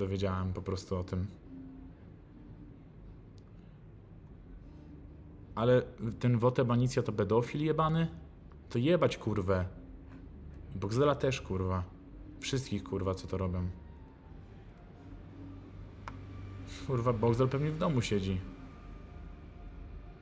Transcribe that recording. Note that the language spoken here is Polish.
dowiedziałem po prostu o tym. Ale ten Wotę Banicja to pedofil jebany? To jebać kurwę. Boxdela też kurwa. Wszystkich kurwa co to robią. Kurwa Boxdel pewnie w domu siedzi.